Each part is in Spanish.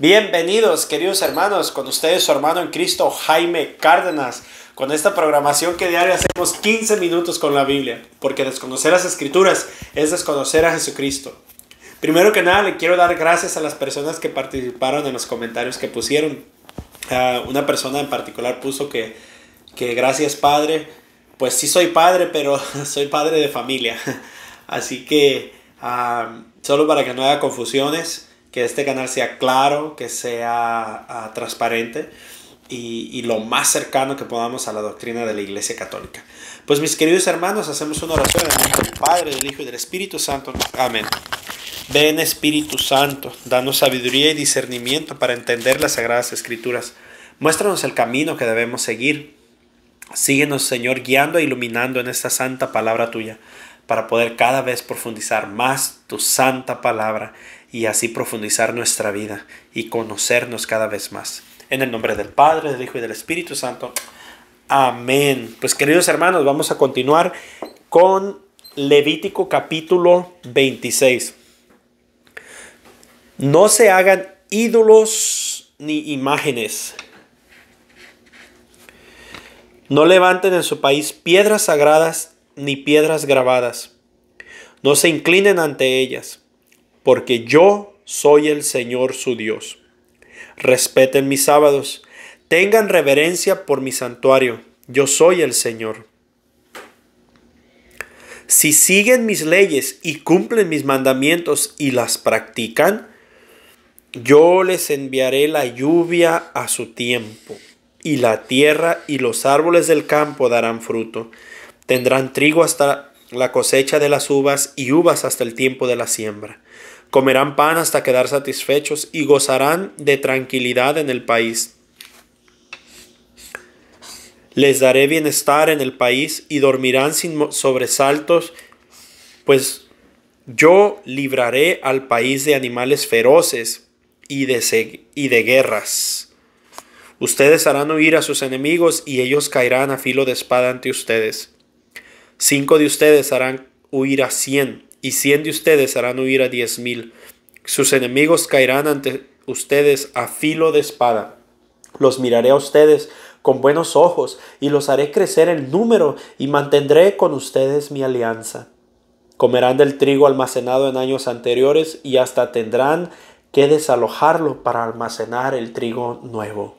Bienvenidos, queridos hermanos, con ustedes su hermano en Cristo, Jaime Cárdenas, con esta programación que diario hacemos 15 minutos con la Biblia, porque desconocer las escrituras es desconocer a Jesucristo. Primero que nada, le quiero dar gracias a las personas que participaron en los comentarios que pusieron. Ah, una persona en particular puso que, que gracias padre, pues sí soy padre, pero soy padre de familia. Así que ah, solo para que no haya confusiones, que este canal sea claro, que sea ah, transparente y, y, lo más cercano que podamos a la doctrina de la Iglesia Católica. Pues mis queridos hermanos, hacemos una oración en nombre del Padre, del Hijo y del Espíritu Santo. Amén. Ven Espíritu Santo, danos sabiduría y discernimiento para entender las Sagradas Escrituras. Muéstranos el camino que debemos seguir. Síguenos, Señor, guiando e iluminando en esta santa palabra tuya, para poder cada vez profundizar más tu santa palabra y así profundizar nuestra vida y conocernos cada vez más. En el nombre del Padre, del Hijo y del Espíritu Santo. Amén. Pues queridos hermanos, vamos a continuar con Levítico capítulo 26. No se hagan ídolos ni imágenes. No levanten en su país piedras sagradas ni piedras grabadas. No se inclinen ante ellas porque yo soy el Señor su Dios. Respeten mis sábados, tengan reverencia por mi santuario, yo soy el Señor. Si siguen mis leyes y cumplen mis mandamientos y las practican, yo les enviaré la lluvia a su tiempo, y la tierra y los árboles del campo darán fruto. Tendrán trigo hasta la cosecha de las uvas y uvas hasta el tiempo de la siembra. Comerán pan hasta quedar satisfechos y gozarán de tranquilidad en el país. Les daré bienestar en el país y dormirán sin sobresaltos, pues yo libraré al país de animales feroces y de, y de guerras. Ustedes harán huir a sus enemigos y ellos caerán a filo de espada ante ustedes. Cinco de ustedes harán huir a cien y cien de ustedes harán huir a diez mil. Sus enemigos caerán ante ustedes a filo de espada. Los miraré a ustedes con buenos ojos y los haré crecer en número y mantendré con ustedes mi alianza. Comerán del trigo almacenado en años anteriores y hasta tendrán que desalojarlo para almacenar el trigo nuevo.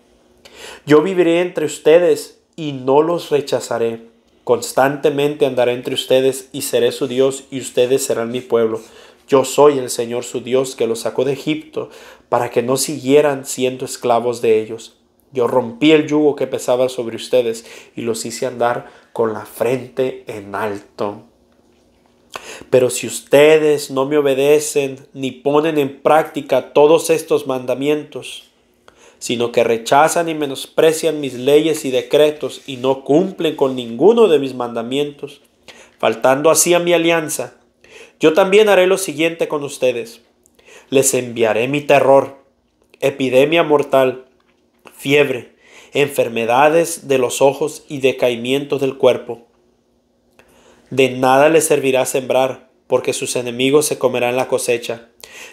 Yo viviré entre ustedes y no los rechazaré Constantemente andaré entre ustedes y seré su Dios y ustedes serán mi pueblo. Yo soy el Señor su Dios que los sacó de Egipto para que no siguieran siendo esclavos de ellos. Yo rompí el yugo que pesaba sobre ustedes y los hice andar con la frente en alto. Pero si ustedes no me obedecen ni ponen en práctica todos estos mandamientos, sino que rechazan y menosprecian mis leyes y decretos y no cumplen con ninguno de mis mandamientos, faltando así a mi alianza. Yo también haré lo siguiente con ustedes. Les enviaré mi terror, epidemia mortal, fiebre, enfermedades de los ojos y decaimientos del cuerpo. De nada les servirá sembrar, porque sus enemigos se comerán la cosecha.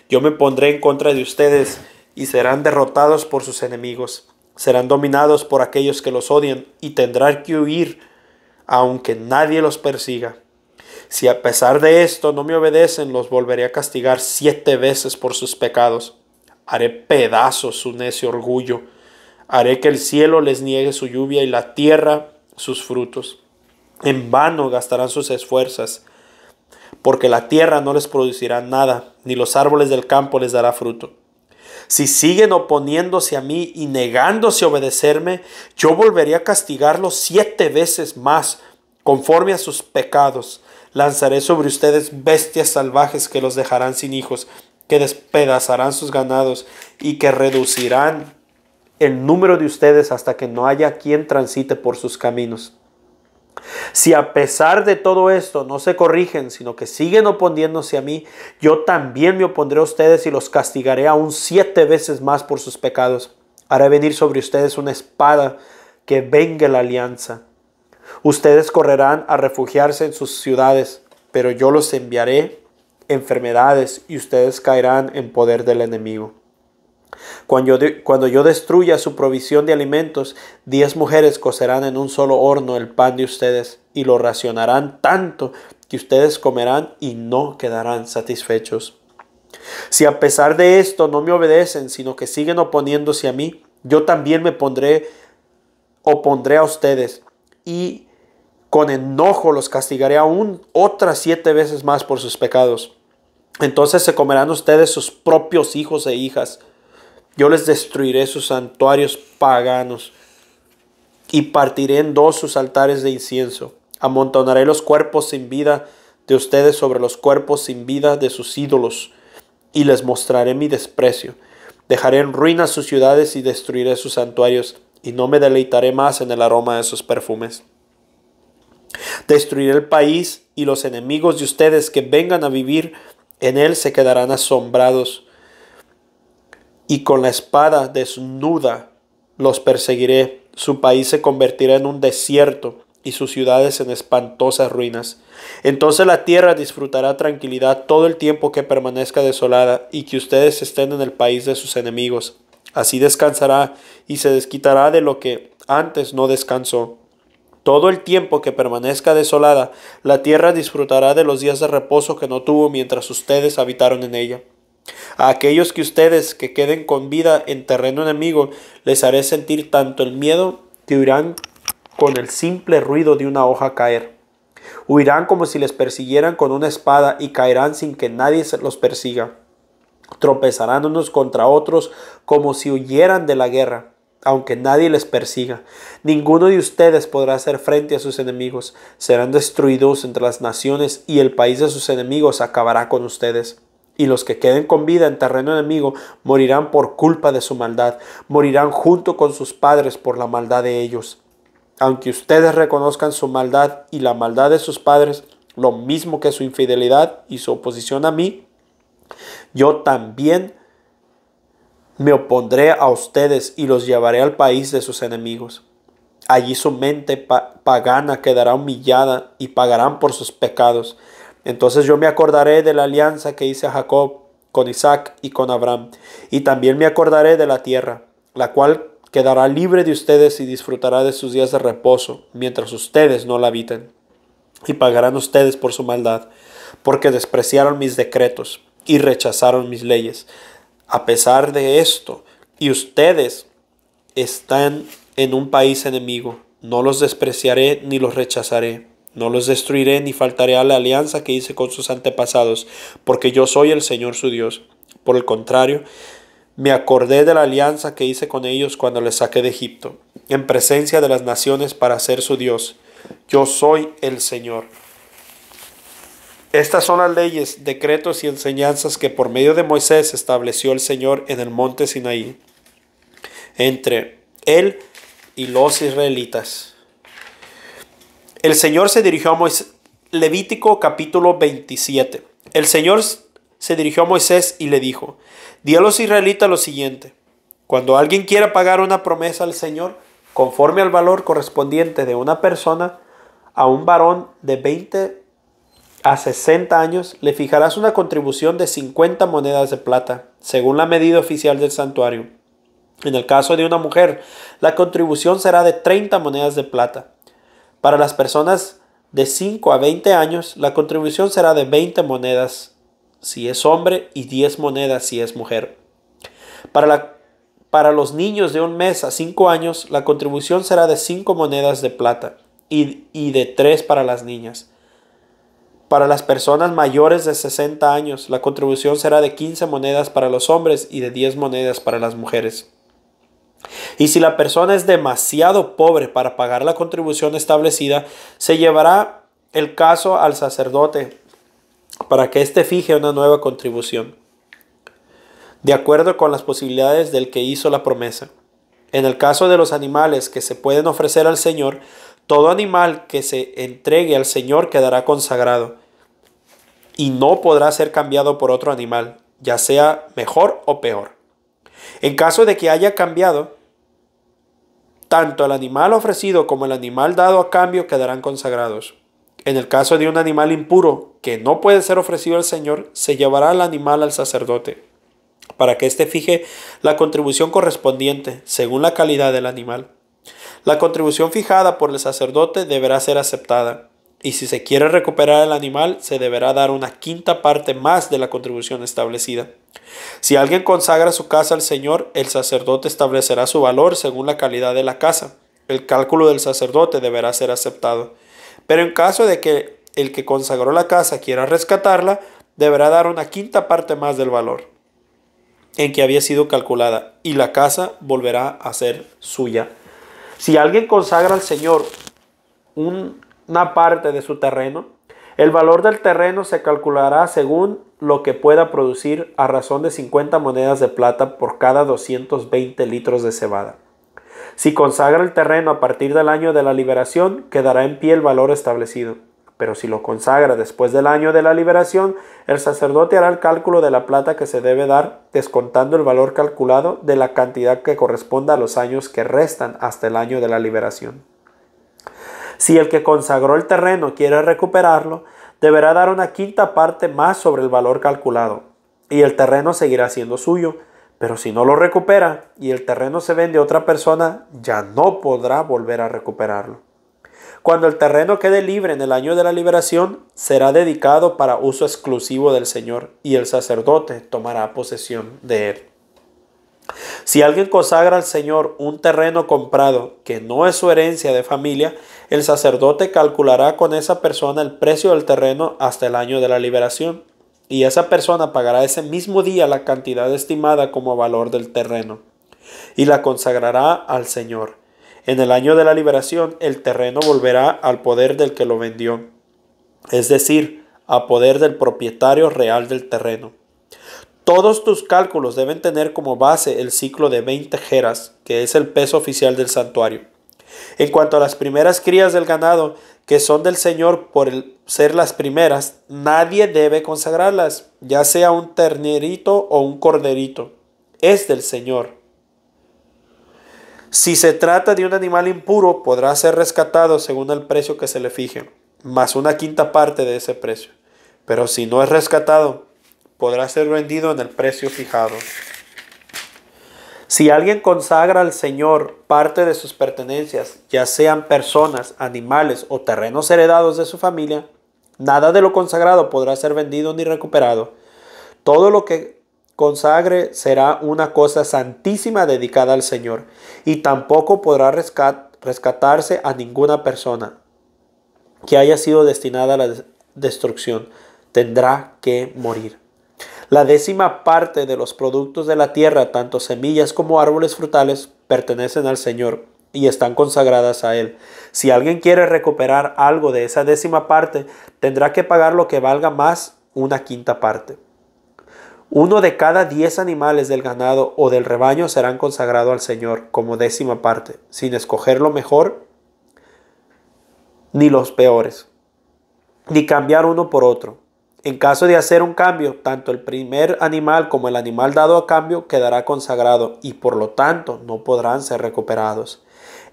Yo me pondré en contra de ustedes y serán derrotados por sus enemigos, serán dominados por aquellos que los odian y tendrán que huir aunque nadie los persiga. Si a pesar de esto no me obedecen, los volveré a castigar siete veces por sus pecados. Haré pedazos su necio orgullo. Haré que el cielo les niegue su lluvia y la tierra sus frutos. En vano gastarán sus esfuerzos, porque la tierra no les producirá nada, ni los árboles del campo les dará fruto. Si siguen oponiéndose a mí y negándose a obedecerme, yo volveré a castigarlos siete veces más conforme a sus pecados. Lanzaré sobre ustedes bestias salvajes que los dejarán sin hijos, que despedazarán sus ganados y que reducirán el número de ustedes hasta que no haya quien transite por sus caminos. Si a pesar de todo esto no se corrigen, sino que siguen oponiéndose a mí, yo también me opondré a ustedes y los castigaré aún siete veces más por sus pecados. Haré venir sobre ustedes una espada que venga la alianza. Ustedes correrán a refugiarse en sus ciudades, pero yo los enviaré enfermedades y ustedes caerán en poder del enemigo. Cuando yo, destruya su provisión de alimentos, diez mujeres cocerán en un solo horno el pan de ustedes y lo racionarán tanto que ustedes comerán y no quedarán satisfechos. Si a pesar de esto no me obedecen, sino que siguen oponiéndose a mí, yo también me pondré, opondré a ustedes y con enojo los castigaré aún otras siete veces más por sus pecados. Entonces se comerán ustedes sus propios hijos e hijas yo les destruiré sus santuarios paganos y partiré en dos sus altares de incienso. Amontonaré los cuerpos sin vida de ustedes sobre los cuerpos sin vida de sus ídolos y les mostraré mi desprecio. Dejaré en ruinas sus ciudades y destruiré sus santuarios y no me deleitaré más en el aroma de sus perfumes. Destruiré el país y los enemigos de ustedes que vengan a vivir en él se quedarán asombrados y con la espada desnuda los perseguiré. Su país se convertirá en un desierto y sus ciudades en espantosas ruinas. Entonces la tierra disfrutará tranquilidad todo el tiempo que permanezca desolada y que ustedes estén en el país de sus enemigos. Así descansará y se desquitará de lo que antes no descansó. Todo el tiempo que permanezca desolada, la tierra disfrutará de los días de reposo que no tuvo mientras ustedes habitaron en ella. A aquellos que ustedes que queden con vida en terreno enemigo, les haré sentir tanto el miedo que huirán con el simple ruido de una hoja caer. Huirán como si les persiguieran con una espada y caerán sin que nadie los persiga. Tropezarán unos contra otros como si huyeran de la guerra, aunque nadie les persiga. Ninguno de ustedes podrá hacer frente a sus enemigos. Serán destruidos entre las naciones y el país de sus enemigos acabará con ustedes y los que queden con vida en terreno enemigo morirán por culpa de su maldad, morirán junto con sus padres por la maldad de ellos. Aunque ustedes reconozcan su maldad y la maldad de sus padres, lo mismo que su infidelidad y su oposición a mí, yo también me opondré a ustedes y los llevaré al país de sus enemigos. Allí su mente pagana quedará humillada y pagarán por sus pecados entonces yo me acordaré de la alianza que hice a Jacob con Isaac y con Abraham, y también me acordaré de la tierra, la cual quedará libre de ustedes y disfrutará de sus días de reposo, mientras ustedes no la habiten, y pagarán ustedes por su maldad, porque despreciaron mis decretos y rechazaron mis leyes. A pesar de esto, y ustedes están en un país enemigo, no los despreciaré ni los rechazaré no los destruiré ni faltaré a la alianza que hice con sus antepasados, porque yo soy el Señor su Dios. Por el contrario, me acordé de la alianza que hice con ellos cuando les saqué de Egipto, en presencia de las naciones para ser su Dios. Yo soy el Señor. Estas son las leyes, decretos y enseñanzas que por medio de Moisés estableció el Señor en el monte Sinaí, entre él y los israelitas. El Señor se dirigió a Moisés. Levítico capítulo 27. El Señor se dirigió a Moisés y le dijo, di a los israelitas lo siguiente, cuando alguien quiera pagar una promesa al Señor, conforme al valor correspondiente de una persona, a un varón de 20 a 60 años le fijarás una contribución de 50 monedas de plata, según la medida oficial del santuario. En el caso de una mujer, la contribución será de 30 monedas de plata. Para las personas de 5 a 20 años, la contribución será de 20 monedas si es hombre y 10 monedas si es mujer. Para, los niños de un mes a 5 años, la contribución será de 5 monedas de plata y, y de 3 para las niñas. Para las personas mayores de 60 años, la contribución será de 15 monedas para los hombres y de 10 monedas para las mujeres. Y si la persona es demasiado pobre para pagar la contribución establecida, se llevará el caso al sacerdote para que éste fije una nueva contribución, de acuerdo con las posibilidades del que hizo la promesa. En el caso de los animales que se pueden ofrecer al Señor, todo animal que se entregue al Señor quedará consagrado y no podrá ser cambiado por otro animal, ya sea mejor o peor. En caso de que haya cambiado, tanto el animal ofrecido como el animal dado a cambio quedarán consagrados. En el caso de un animal impuro que no puede ser ofrecido al Señor, se llevará el animal al sacerdote, para que éste fije la contribución correspondiente, según la calidad del animal. La contribución fijada por el sacerdote deberá ser aceptada y si se quiere recuperar el animal, se deberá dar una quinta parte más de la contribución establecida. Si alguien consagra su casa al Señor, el sacerdote establecerá su valor según la calidad de la casa. El cálculo del sacerdote deberá ser aceptado. Pero en caso de que el que consagró la casa quiera rescatarla, deberá dar una quinta parte más del valor en que había sido calculada y la casa volverá a ser suya. Si alguien consagra al Señor un una parte de su terreno. El valor del terreno se calculará según lo que pueda producir a razón de 50 monedas de plata por cada 220 litros de cebada. Si consagra el terreno a partir del año de la liberación, quedará en pie el valor establecido. Pero si lo consagra después del año de la liberación, el sacerdote hará el cálculo de la plata que se debe dar, descontando el valor calculado de la cantidad que corresponda a los años que restan hasta el año de la liberación. Si el que consagró el terreno quiere recuperarlo, deberá dar una quinta parte más sobre el valor calculado, y el terreno seguirá siendo suyo. Pero si no lo recupera y el terreno se vende a otra persona, ya no podrá volver a recuperarlo. Cuando el terreno quede libre en el año de la liberación, será dedicado para uso exclusivo del Señor y el sacerdote tomará posesión de él. Si alguien consagra al Señor un terreno comprado que no es su herencia de familia, el sacerdote calculará con esa persona el precio del terreno hasta el año de la liberación, y esa persona pagará ese mismo día la cantidad estimada como valor del terreno, y la consagrará al Señor. En el año de la liberación el terreno volverá al poder del que lo vendió, es decir, a poder del propietario real del terreno. Todos tus cálculos deben tener como base el ciclo de 20 jeras, que es el peso oficial del santuario. En cuanto a las primeras crías del ganado, que son del Señor por ser las primeras, nadie debe consagrarlas, ya sea un ternerito o un corderito. Es del Señor. Si se trata de un animal impuro, podrá ser rescatado según el precio que se le fije, más una quinta parte de ese precio. Pero si no es rescatado, podrá ser vendido en el precio fijado. Si alguien consagra al Señor parte de sus pertenencias, ya sean personas, animales o terrenos heredados de su familia, nada de lo consagrado podrá ser vendido ni recuperado. Todo lo que consagre será una cosa santísima dedicada al Señor y tampoco podrá rescatarse a ninguna persona que haya sido destinada a la destrucción. Tendrá que morir. La décima parte de los productos de la tierra, tanto semillas como árboles frutales, pertenecen al Señor y están consagradas a Él. Si alguien quiere recuperar algo de esa décima parte, tendrá que pagar lo que valga más una quinta parte. Uno de cada diez animales del ganado o del rebaño serán consagrados al Señor como décima parte, sin escoger lo mejor ni los peores, ni cambiar uno por otro. En caso de hacer un cambio, tanto el primer animal como el animal dado a cambio quedará consagrado y por lo tanto no podrán ser recuperados.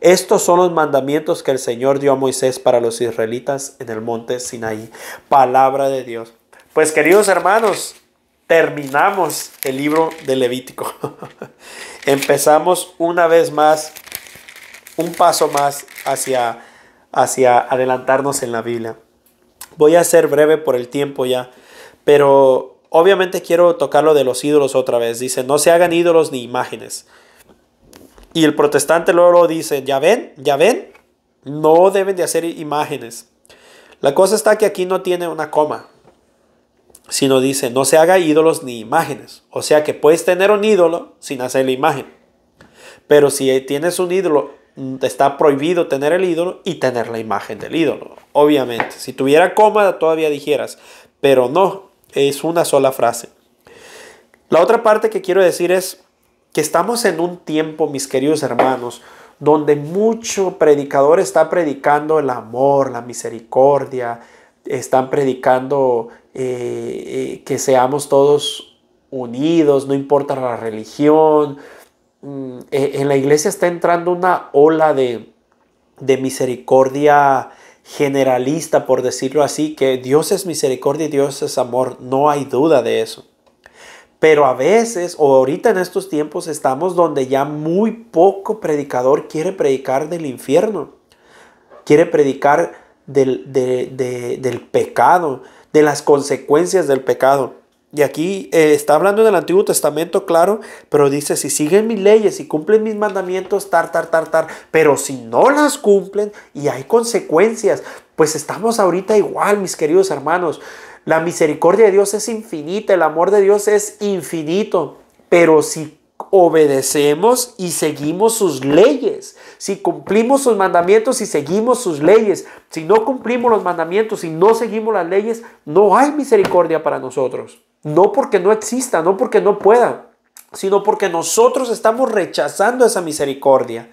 Estos son los mandamientos que el Señor dio a Moisés para los israelitas en el monte Sinaí. Palabra de Dios. Pues queridos hermanos, terminamos el libro de Levítico. Empezamos una vez más, un paso más hacia, hacia adelantarnos en la Biblia. Voy a ser breve por el tiempo ya, pero obviamente quiero tocar lo de los ídolos otra vez. Dice, no se hagan ídolos ni imágenes. Y el protestante luego lo dice, ya ven, ya ven, no deben de hacer imágenes. La cosa está que aquí no tiene una coma, sino dice, no se haga ídolos ni imágenes. O sea que puedes tener un ídolo sin hacer la imagen. Pero si tienes un ídolo está prohibido tener el ídolo y tener la imagen del ídolo. Obviamente, si tuviera coma todavía dijeras, pero no, es una sola frase. La otra parte que quiero decir es que estamos en un tiempo, mis queridos hermanos, donde mucho predicador está predicando el amor, la misericordia, están predicando eh, eh, que seamos todos unidos, no importa la religión, Mm, eh, en la iglesia está entrando una ola de, misericordia generalista, por decirlo así, que Dios es misericordia y Dios es amor, no hay duda de eso. Pero a veces, o ahorita en estos tiempos, estamos donde ya muy poco predicador quiere predicar del infierno, quiere predicar del, del pecado, de las consecuencias del pecado. Y aquí eh, está hablando del Antiguo Testamento, claro, pero dice, si siguen mis leyes, si cumplen mis mandamientos, tar, tar, tar, tar, pero si no las cumplen y hay consecuencias, pues estamos ahorita igual, mis queridos hermanos. La misericordia de Dios es infinita, el amor de Dios es infinito, pero si obedecemos y seguimos sus leyes, si cumplimos sus mandamientos y seguimos sus leyes, si no cumplimos los mandamientos y no seguimos las leyes, no hay misericordia para nosotros. No porque no exista, no porque no pueda, sino porque nosotros estamos rechazando esa misericordia.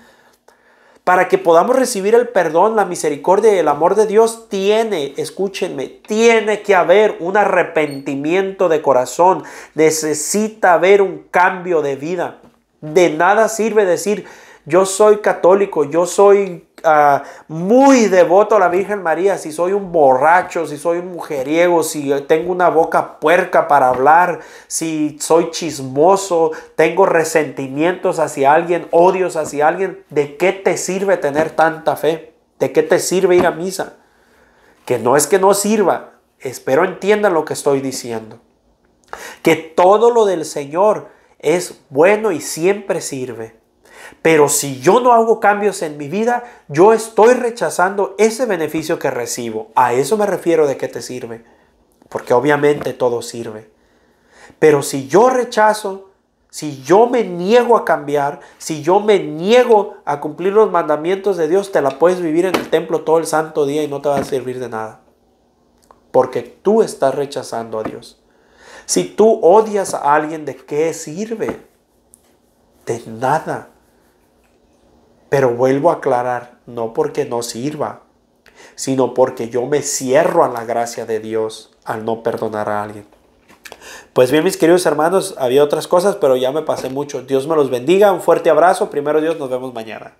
Para que podamos recibir el perdón, la misericordia y el amor de Dios, tiene, escúchenme, tiene que haber un arrepentimiento de corazón. Necesita haber un cambio de vida. De nada sirve decir, yo soy católico, yo soy ah, muy devoto a la Virgen María, si soy un borracho, si soy un mujeriego, si tengo una boca puerca para hablar, si soy chismoso, tengo resentimientos hacia alguien, odios hacia alguien, ¿de qué te sirve tener tanta fe? ¿De qué te sirve ir a misa? Que no es que no sirva, espero entiendan lo que estoy diciendo. Que todo lo del Señor es bueno y siempre sirve pero si yo no hago cambios en mi vida, yo estoy rechazando ese beneficio que recibo. A eso me refiero de qué te sirve. Porque obviamente todo sirve. Pero si yo rechazo, si yo me niego a cambiar, si yo me niego a cumplir los mandamientos de Dios, te la puedes vivir en el templo todo el santo día y no te va a servir de nada. Porque tú estás rechazando a Dios. Si tú odias a alguien, ¿de qué sirve? De nada. Pero vuelvo a aclarar, no porque no sirva, sino porque yo me cierro a la gracia de Dios al no perdonar a alguien. Pues bien, mis queridos hermanos, había otras cosas, pero ya me pasé mucho. Dios me los bendiga, un fuerte abrazo, primero Dios, nos vemos mañana.